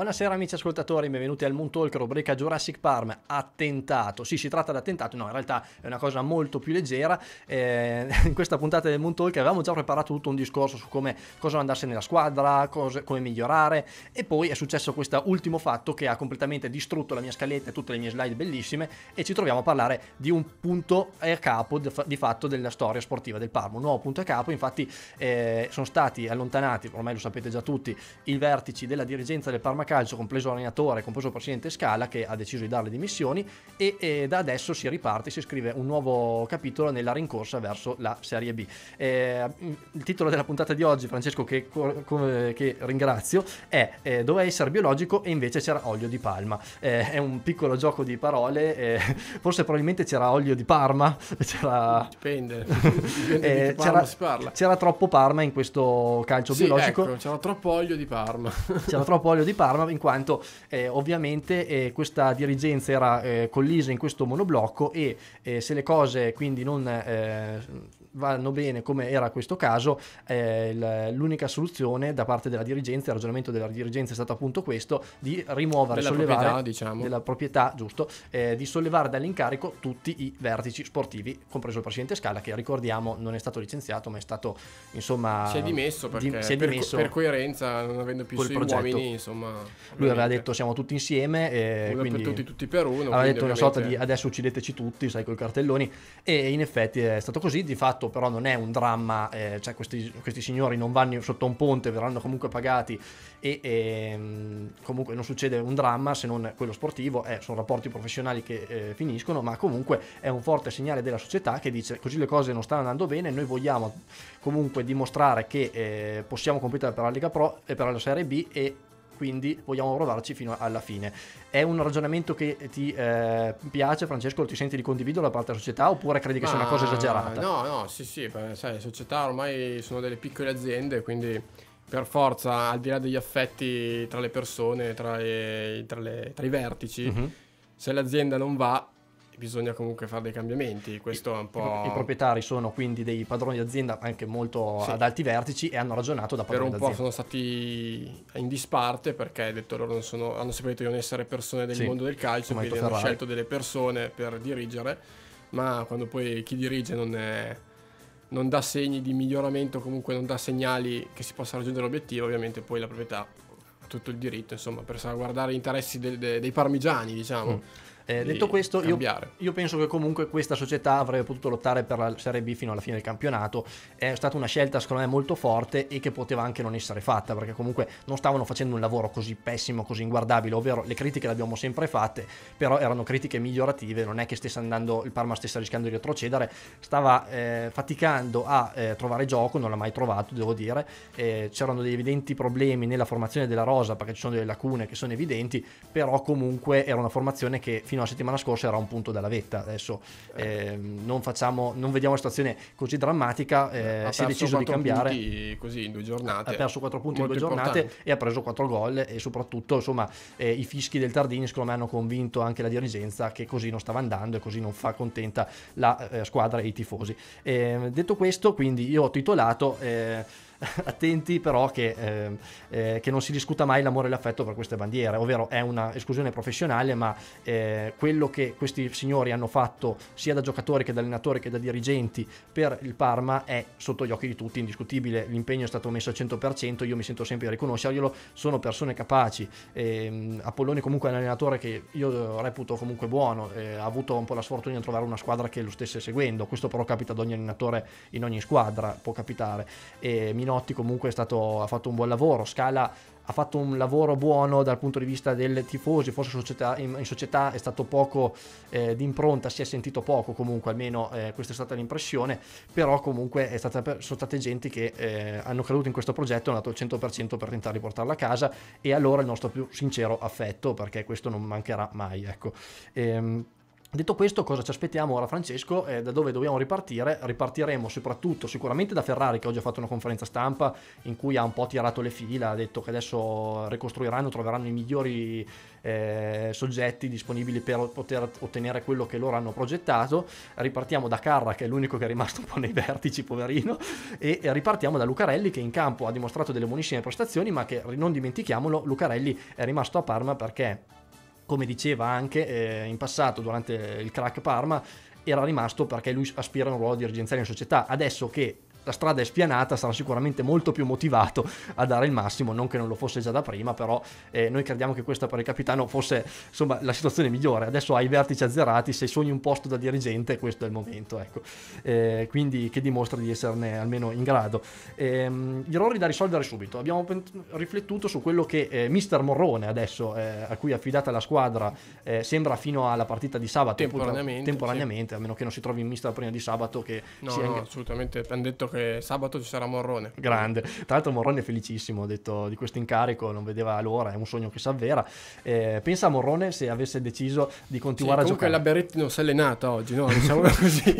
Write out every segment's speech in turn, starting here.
Buonasera amici ascoltatori, benvenuti al Moon Talk, rubrica Jurassic Park, attentato. Sì, si tratta di attentato, no, in realtà è una cosa molto più leggera. Eh, in questa puntata del Moon Talk avevamo già preparato tutto un discorso su come cosa andasse nella squadra, cose, come migliorare e poi è successo questo ultimo fatto che ha completamente distrutto la mia scaletta e tutte le mie slide bellissime e ci troviamo a parlare di un punto a capo di fatto della storia sportiva del Parma, un nuovo punto a capo, infatti eh, sono stati allontanati, ormai lo sapete già tutti, i vertici della dirigenza del Parma calcio, compreso allenatore, compreso il presidente Scala che ha deciso di darle dimissioni e, e da adesso si riparte, si scrive un nuovo capitolo nella rincorsa verso la Serie B. Eh, il titolo della puntata di oggi, Francesco, che, che ringrazio, è eh, Dov'è il biologico e invece c'era olio di palma. Eh, è un piccolo gioco di parole, eh, forse probabilmente c'era olio di Parma, c'era... Dipende, Dipende di eh, si parla. c'era, troppo Parma in questo calcio sì, biologico. Ecco, c'era troppo olio di Parma. c'era troppo olio di Parma Milano, in quanto eh, ovviamente eh, questa dirigenza era eh, collisa in questo monoblocco e eh, se le cose quindi non eh, vanno bene, come era questo caso, eh, l'unica soluzione da parte della dirigenza, il ragionamento della dirigenza è stato appunto questo, di rimuovere, della sollevare proprietà, diciamo. della proprietà, giusto, eh, di sollevare dall'incarico tutti i vertici sportivi, compreso il presidente Scala, che ricordiamo non è stato licenziato, ma è stato insomma... Si è dimesso perché di, si è dimesso per, per, coerenza, non avendo più sui progetto. uomini, insomma... Ovviamente. Lui aveva detto siamo tutti insieme, eh, quindi, per tutti, tutti per uno. Aveva detto ovviamente... una sorta di adesso uccideteci tutti, sai, con cartelloni, e in effetti è stato così, di fatto fatto, però non è un dramma, eh, cioè questi, questi, signori non vanno sotto un ponte, verranno comunque pagati e ehm, comunque non succede un dramma se non quello sportivo, eh, sono rapporti professionali che eh, finiscono, ma comunque è un forte segnale della società che dice così le cose non stanno andando bene, noi vogliamo comunque dimostrare che eh, possiamo competere per la Lega Pro e per la Serie B e quindi vogliamo provarci fino alla fine. È un ragionamento che ti eh, piace Francesco, ti senti di condividere da parte della società oppure credi che Ma, sia una cosa esagerata? No, no, sì, sì, per, sai, le società ormai sono delle piccole aziende, quindi per forza, al di là degli affetti tra le persone, tra, le, tra, le, tra i vertici, uh-huh. se l'azienda non va bisogna comunque fare dei cambiamenti. Questo I, è un po'. I proprietari sono quindi dei padroni d'azienda anche molto sì. ad alti vertici e hanno ragionato da padroni d'azienda. Per un d'azienda. po' sono stati in disparte perché detto loro sono, hanno sempre di non essere persone del sì. mondo del calcio, Come quindi hanno Ferrari. scelto delle persone per dirigere, ma quando poi chi dirige non è non dà segni di miglioramento, comunque non dà segnali che si possa raggiungere l'obiettivo, ovviamente poi la proprietà ha tutto il diritto, insomma, per salvaguardare gli interessi de- de- dei parmigiani, diciamo. Mm. Eh, detto questo, io, io, penso che comunque questa società avrebbe potuto lottare per la Serie B fino alla fine del campionato. È stata una scelta, secondo me, molto forte e che poteva anche non essere fatta, perché comunque non stavano facendo un lavoro così pessimo, così inguardabile. Ovvero le critiche le abbiamo sempre fatte, però erano critiche migliorative. Non è che stesse andando, il Parma stesse rischiando di retrocedere, stava eh, faticando a eh, trovare gioco, non l'ha mai trovato, devo dire. Eh, c'erano degli evidenti problemi nella formazione della rosa, perché ci sono delle lacune che sono evidenti, però comunque era una formazione che fino fino alla settimana scorsa era un punto dalla vetta. Adesso eh, ehm, non, facciamo, non, vediamo una situazione così drammatica. Eh, eh si è deciso di cambiare. Così in due giornate. Ha perso 4 punti in due giornate importante. e ha preso 4 gol. E soprattutto, insomma, eh, i fischi del Tardini, secondo me, hanno convinto anche la dirigenza che così non stava andando e così non fa contenta la eh, squadra e i tifosi. Ehm, detto questo, quindi io ho titolato. Eh, attenti però che, eh, eh, che, non si discuta mai l'amore e l'affetto per queste bandiere, ovvero è una esclusione professionale, ma eh, quello che questi signori hanno fatto sia da giocatori che da allenatori che da dirigenti per il Parma è sotto gli occhi di tutti, indiscutibile, l'impegno è stato messo al 100%, io mi sento sempre a riconoscerglielo, sono persone capaci, ehm, Apolloni comunque è un allenatore che io reputo comunque buono, eh, ha avuto un po' la sfortuna di trovare una squadra che lo stesse seguendo, questo però capita ad ogni allenatore in ogni squadra, può capitare. E Mino Minotti comunque stato, ha fatto un buon lavoro, Scala ha fatto un lavoro buono dal punto di vista del tifosi, forse società, in, in, società è stato poco eh, d'impronta, si è sentito poco comunque, almeno eh, questa è stata l'impressione, però comunque è stata, sono state gente che eh, hanno creduto in questo progetto, hanno dato il 100% per tentare di portarlo a casa e allora il nostro più sincero affetto perché questo non mancherà mai. Ecco. Ehm, Detto questo, cosa ci aspettiamo ora Francesco e da dove dobbiamo ripartire? Ripartiremo soprattutto sicuramente da Ferrari che oggi ha fatto una conferenza stampa in cui ha un po' tirato le fila, ha detto che adesso ricostruiranno, troveranno i migliori eh, soggetti disponibili per poter ottenere quello che loro hanno progettato. Ripartiamo da Carra che è l'unico che è rimasto un po' nei vertici, poverino, e ripartiamo da Lucarelli che in campo ha dimostrato delle buonissime prestazioni ma che non dimentichiamolo, Lucarelli è rimasto a Parma perché come diceva anche eh, in passato durante il crack Parma, era rimasto perché lui aspira a un ruolo dirigenziale in società. Adesso che la strada è spianata, sarà sicuramente molto più motivato a dare il massimo, non che non lo fosse già da prima, però eh, noi crediamo che questa per il capitano fosse insomma la situazione migliore. Adesso hai i vertici azzerati, se sogni un posto da dirigente questo è il momento, ecco. Eh, quindi che dimostra di esserne almeno in grado. Eh, gli errori da risolvere subito. Abbiamo riflettuto su quello che eh, Mister Morrone adesso, eh, a cui è affidata la squadra, eh, sembra fino alla partita di sabato. Temporaneamente. temporaneamente sì. a meno che non si trovi in Mister prima di sabato che... No, sia... no, assolutamente. Hanno detto che comunque sabato ci sarà Morrone. Grande. Tra l'altro Morrone è felicissimo, detto, di questo incarico, non vedeva l'ora, è un sogno che si avvera. Eh, pensa a Morrone se avesse deciso di continuare sì, a comunque giocare. Comunque la Beretti non si è allenata oggi, no? Diciamola così.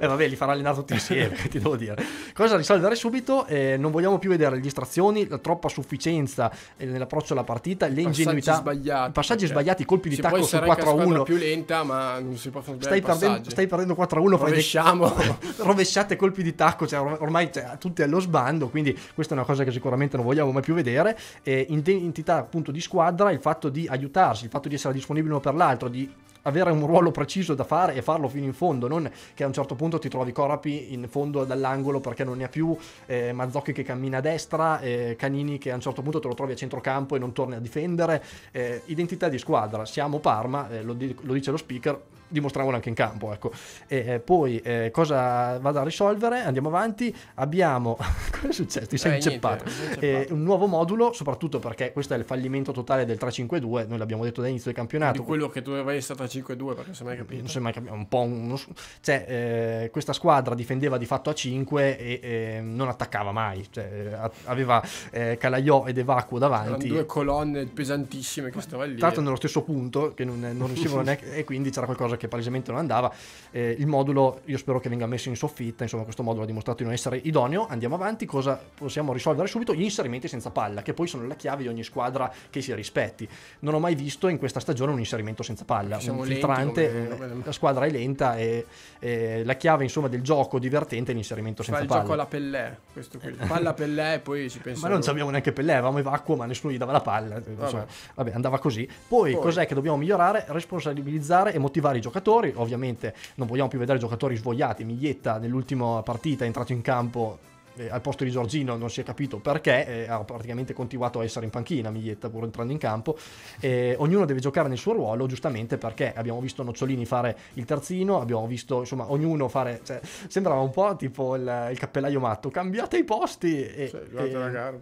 eh, vabbè, li farà allenare tutti insieme, ti devo dire. Cosa risolvere subito? Eh, non vogliamo più vedere le distrazioni, la troppa sufficienza eh, nell'approccio alla partita, le passaggi ingenuità, sbagliati, passaggi perché? sbagliati, colpi di si tacco sul 4-1. più lenta, ma non si possono sbagliare stai perdendo, stai perdendo 4-1, rovesciamo. rovesciate colpi di tacco, cioè, ormai cioè, tutti allo sbando, quindi questa è una cosa che sicuramente non vogliamo mai più vedere. Eh, identità appunto di squadra, il fatto di aiutarsi, il fatto di essere disponibili uno per l'altro, di avere un ruolo preciso da fare e farlo fino in fondo, non che a un certo punto ti trovi Corapi in fondo dall'angolo perché non ne ha più, eh, Mazzocchi che cammina a destra, eh, Canini che a un certo punto te lo trovi a centrocampo e non torni a difendere. Eh, identità di squadra, siamo Parma, eh, lo, di- lo dice lo speaker, dimostravano anche in campo. Ecco. E, eh, poi eh, cosa vado a risolvere? Andiamo avanti. Abbiamo. cosa è successo? Ti sei eh, inceppato. Niente, eh, un nuovo modulo, soprattutto perché questo è il fallimento totale del 3-5-2. Noi l'abbiamo detto dall'inizio del campionato. Di quello che doveva essere 3-5-2, perché non si è mai capito. Non si è mai capito. Un po' uno... cioè, eh, questa squadra difendeva di fatto a 5 e non attaccava mai. Cioè, aveva eh, Calaiò ed Evacuo davanti. Erano due colonne pesantissime che stavano lì. Tanto nello stesso punto, che non, non riuscivano neanche. e quindi c'era qualcosa cosa che palesemente non andava. Eh, il modulo io spero che venga messo in soffitta, insomma questo modulo ha dimostrato di non essere idoneo, andiamo avanti, cosa possiamo risolvere subito? Gli inserimenti senza palla, che poi sono la chiave di ogni squadra che si rispetti. Non ho mai visto in questa stagione un inserimento senza palla, Siamo un filtrante, come... la squadra è lenta e eh, la chiave insomma del gioco divertente è l'inserimento senza palla. Fa il gioco alla Pellè, questo qui, palla Pellè e poi ci pensiamo. Ma non abbiamo neanche Pellè, avevamo Evacuo ma nessuno gli dava la palla, vabbè, vabbè andava così. Poi, poi cos'è che dobbiamo migliorare? Responsabilizzare e motivare i giocatori, ovviamente non vogliamo più vedere giocatori svogliati, Miglietta nell'ultima partita è entrato in campo eh, al posto di Giorgino non si è capito perché, eh, ha praticamente continuato a essere in panchina Miglietta pur entrando in campo, eh, ognuno deve giocare nel suo ruolo giustamente perché abbiamo visto Nocciolini fare il terzino, abbiamo visto insomma ognuno fare, cioè, sembrava un po' tipo il, il cappellaio matto, cambiate i posti e, sì, e, gara,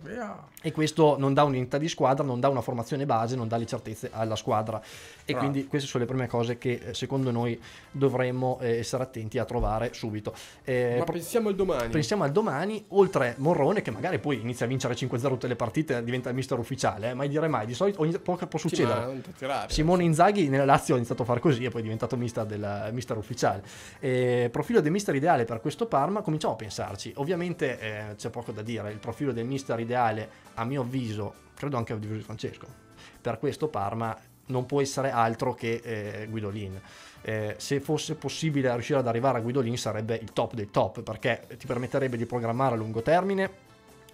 e questo non dà un'unità di squadra, non dà una formazione base, non dà le certezze alla squadra e right. Ah. quindi queste sono le prime cose che eh, secondo noi dovremmo eh, essere attenti a trovare subito. Eh, Ma pensiamo al domani. Pensiamo al domani, oltre Morrone che magari poi inizia a vincere 5-0 tutte le partite, diventa il mister ufficiale, eh? mai dire mai, di solito ogni, può, può succedere. Simone eh, Inzaghi nella Lazio ha iniziato a fare così e poi è diventato mister, della, mister ufficiale. Eh, profilo del mister ideale per questo Parma, cominciamo a pensarci. Ovviamente eh, c'è poco da dire, il profilo del mister ideale a mio avviso, credo anche a avviso di Francesco, per questo Parma non può essere altro che eh, Guidolin. Eh, se fosse possibile riuscire ad arrivare a Guidolin sarebbe il top dei top perché ti permetterebbe di programmare a lungo termine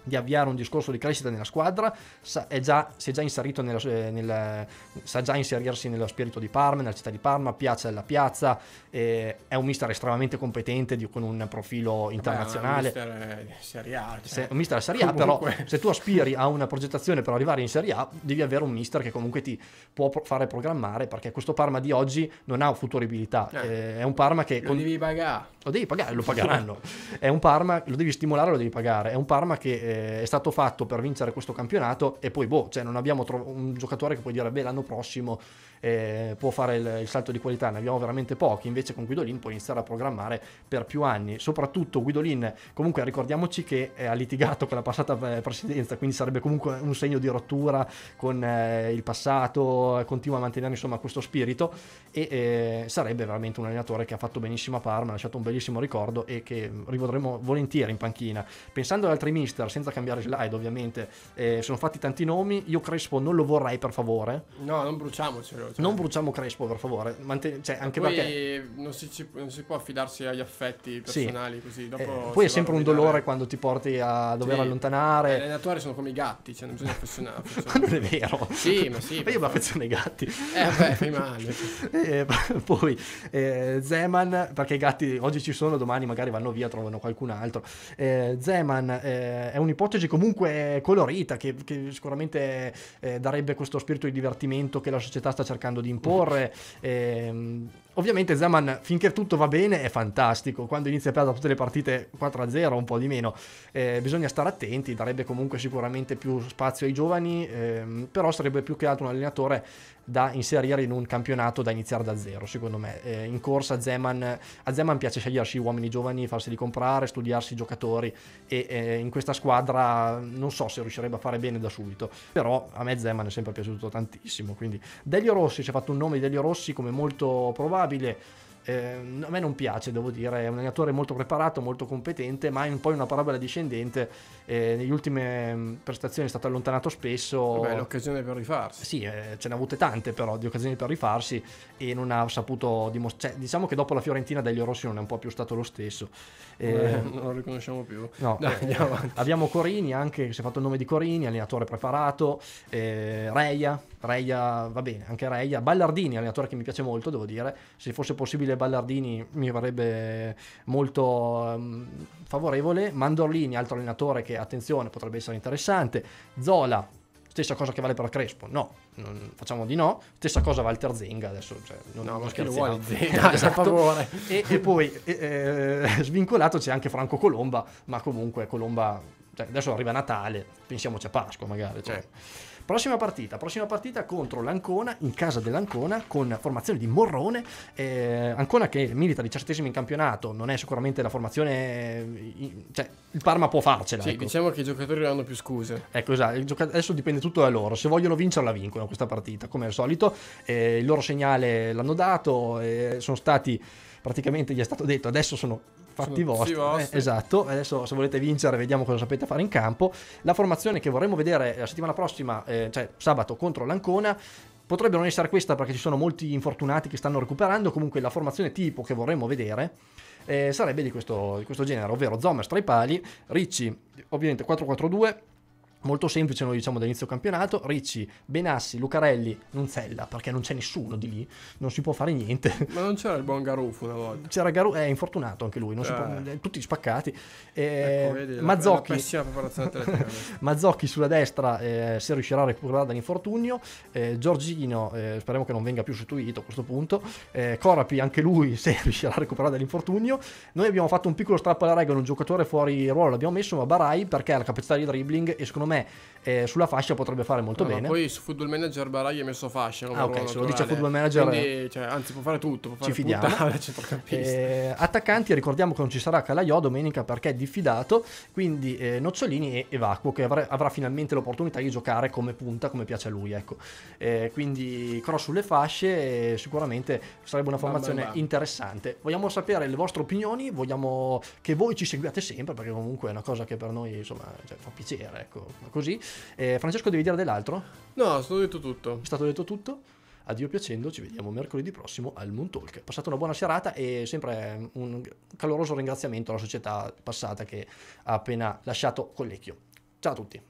di avviare un discorso di crescita nella squadra, sa, è già, si è già inserito nella, eh, nella, sa già inserirsi nello spirito di Parma, nella città di Parma, piazza della piazza, eh, è un mister estremamente competente di, con un profilo internazionale. Beh, un mister eh, Serie A. Cioè. Se, Serie A, comunque. però se tu aspiri a una progettazione per arrivare in Serie A, devi avere un mister che comunque ti può pro- fare programmare, perché questo Parma di oggi non ha futuribilità, eh. Eh, è un Parma che... Lo con... devi pagare. Lo devi pagare, lo pagheranno. è un Parma, lo devi stimolare, lo devi pagare, è un Parma che eh, eh, è stato fatto per vincere questo campionato e poi boh, cioè non abbiamo tro- un giocatore che puoi dire beh l'anno prossimo eh, può fare il, il, salto di qualità, ne abbiamo veramente pochi, invece con Guidolin puoi iniziare a programmare per più anni, soprattutto Guidolin comunque ricordiamoci che ha litigato con la passata eh, presidenza, quindi sarebbe comunque un segno di rottura con eh, il passato, eh, continua a mantenere insomma questo spirito e eh, sarebbe veramente un allenatore che ha fatto benissimo a Parma, ha lasciato un bellissimo ricordo e che rivedremo volentieri in panchina. Pensando ad altri mister, se senza cambiare slide ovviamente, eh, sono fatti tanti nomi, io Crespo non lo vorrei per favore. No, non bruciamocelo. Cioè. Non bruciamo Crespo per favore, Manten- cioè, anche perché... Non si, ci, non si, può affidarsi agli affetti personali sì. così. Dopo eh, poi è sempre un dolore quando ti porti a dover sì. allontanare. Gli allenatori sono come i gatti, cioè non bisogna affezionare. ma non è vero. Sì, ma sì. io mi affeziono ai gatti. Eh, beh, fai male. eh, poi eh, Zeman, perché i gatti oggi ci sono, domani magari vanno via, trovano qualcun altro. Eh, Zeman eh, è un un'ipotesi comunque colorita che, che sicuramente eh, darebbe questo spirito di divertimento che la società sta cercando di imporre. Eh, Ovviamente Zaman finché tutto va bene è fantastico, quando inizia a perdere tutte le partite 4-0 un po' di meno, eh, bisogna stare attenti, darebbe comunque sicuramente più spazio ai giovani, ehm, però sarebbe più che altro un allenatore da inserire in un campionato da iniziare da zero secondo me. Eh, in corsa Zeman, a Zeman piace scegliersi uomini giovani, farseli comprare, studiarsi i giocatori e eh, in questa squadra non so se riuscirebbe a fare bene da subito, però a me Zeman è sempre piaciuto tantissimo, quindi Delio Rossi, ci ha fatto un nome Delio Rossi come molto provato probabile eh, a me non piace, devo dire, è un allenatore molto preparato, molto competente, ma è un una parabola discendente, eh, negli ultime mm, prestazioni è stato allontanato spesso. Vabbè, l'occasione per rifarsi. Sì, eh, ce ne ha avute tante però di occasioni per rifarsi e non ha saputo dimostrare, cioè, diciamo che dopo la Fiorentina Delio Rossi non è un po' più stato lo stesso. Eh, eh non lo riconosciamo più. No, Dai, eh, andiamo eh, avanti. Abbiamo Corini anche, che si è fatto il nome di Corini, allenatore preparato, Reia, Reia va bene, anche Reia, Ballardini, allenatore che mi piace molto, devo dire, se fosse possibile Ballardini mi verrebbe molto um, favorevole, Mandorlini, altro allenatore che attenzione potrebbe essere interessante, Zola, stessa cosa che vale per Crespo, no, non, facciamo di no, stessa cosa vale Zenga adesso, cioè, non, no, non scherziamo. Zenga, esatto. esatto. e, e, poi eh, svincolato c'è anche Franco Colomba, ma comunque Colomba cioè, adesso arriva Natale, pensiamoci a Pasqua magari. Cioè. Certo. Prossima partita, prossima partita contro l'Ancona in casa dell'Ancona con formazione di Morrone, eh, Ancona che milita diciassettesimo in campionato, non è sicuramente la formazione, eh, cioè il Parma può farcela. Sì, ecco. diciamo che i giocatori hanno più scuse. Ecco, esatto, adesso dipende tutto da loro, se vogliono vincerla vincono questa partita, come al solito, eh, il loro segnale l'hanno dato, eh, sono stati praticamente gli è stato detto adesso sono fatti vostri. vostri. Eh, esatto, adesso se volete vincere vediamo cosa sapete fare in campo. La formazione che vorremmo vedere eh, la settimana prossima, eh, cioè sabato contro l'Ancona, potrebbe non essere questa perché ci sono molti infortunati che stanno recuperando, comunque la formazione tipo che vorremmo vedere eh, sarebbe di questo, di questo genere, ovvero Zomers tra i pali, Ricci ovviamente 4-4-2 molto semplice noi diciamo dall'inizio campionato Ricci, Benassi, Lucarelli, Nunzella perché non c'è nessuno di lì non si può fare niente ma non c'era il buon Garufo una volta c'era Garufo, è eh, infortunato anche lui cioè. può, eh. Eh, tutti spaccati eh, ecco, vedi, Mazzocchi Mazzocchi sulla destra eh, se riuscirà a recuperare dall'infortunio eh, Giorgino eh, speriamo che non venga più sostituito a questo punto Corapi anche lui se riuscirà a recuperare dall'infortunio noi abbiamo fatto un piccolo strappo alla regola un giocatore fuori ruolo l'abbiamo messo ma Barai perché ha la capacità di dribbling e secondo me me eh, sulla fascia potrebbe fare molto no, bene. Ma poi su Football Manager Baraglia ha messo fascia. ah, ok, se lo dice Football Manager. Quindi, cioè, anzi, può fare tutto. Può fare ci fidiamo. Puttana, eh, attaccanti, ricordiamo che non ci sarà Calaiò domenica perché è diffidato. Quindi eh, Nocciolini e, e Vacuo che avrà, avrà, finalmente l'opportunità di giocare come punta, come piace a lui. Ecco. Eh, quindi cross sulle fasce, sicuramente sarebbe una formazione bam, bam, interessante. Vogliamo sapere le vostre opinioni, vogliamo che voi ci seguiate sempre perché comunque è una cosa che per noi insomma, cioè, fa piacere. Ecco così. Eh, Francesco, devi dire dell'altro? No, è stato detto tutto. È stato detto tutto. Addio piacendo, ci vediamo mercoledì prossimo al Moon Talk. Passate una buona serata e sempre eh, un caloroso ringraziamento alla società passata che ha appena lasciato Collecchio. Ciao a tutti.